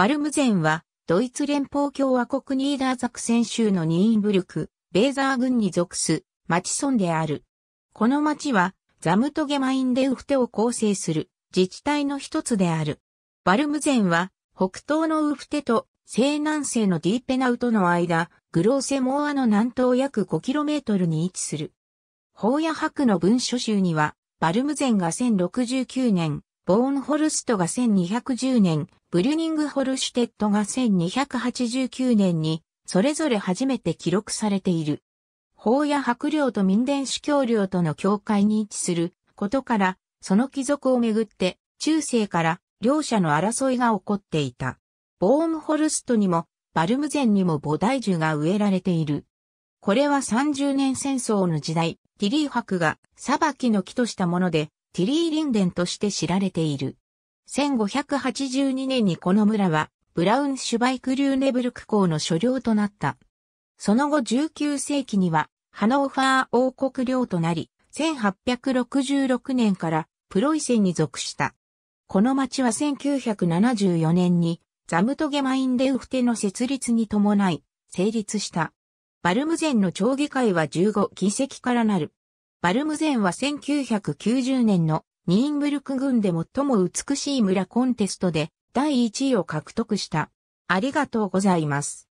バルムゼンは、ドイツ連邦共和国ニーダーザクセン州のニーンブルク、ベーザー郡に属す、町村である。この町は、ザムトゲマインデウフテを構成する自治体の一つである。バルムゼンは、北東のウフテと西南西のディーペナウとの間、グローセモーアの南東約 5km に位置する。法や博の文書集には、バルムゼンが1069年、ボーンホルストが1210年、ブリュニングホルシュテットが1289年に、それぞれ初めて記録されている。法や白領と民伝主教領との境界に位置することから、その貴族をめぐって、中世から両者の争いが起こっていた。ボーンホルストにも、バルムゼンにも菩提樹が植えられている。これは30年戦争の時代、ティリー博が裁きの木としたもので、ティリーリンデンとして知られている。1582年にこの村は、ブラウンシュバイクリューネブルク港の所領となった。その後19世紀には、ハノーファー王国領となり、1866年からプロイセンに属した。この町は1974年にザムトゲマインデウフテの設立に伴い成立した。バルムゼンの町議会は15議席からなる。バルムゼンは1990年のニーンブルク郡で最も美しい村コンテストで第1位を獲得した。ありがとうございます。